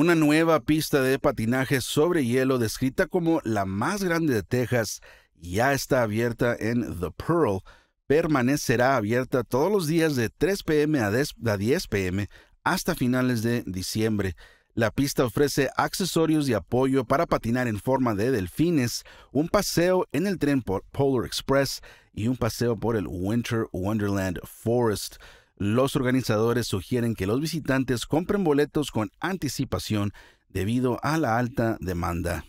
una nueva pista de patinaje sobre hielo descrita como la más grande de Texas ya está abierta en The Pearl, permanecerá abierta todos los días de 3 pm a 10 pm hasta finales de diciembre. La pista ofrece accesorios y apoyo para patinar en forma de delfines, un paseo en el tren Polar Express y un paseo por el Winter Wonderland Forest. Los organizadores sugieren que los visitantes compren boletos con anticipación debido a la alta demanda.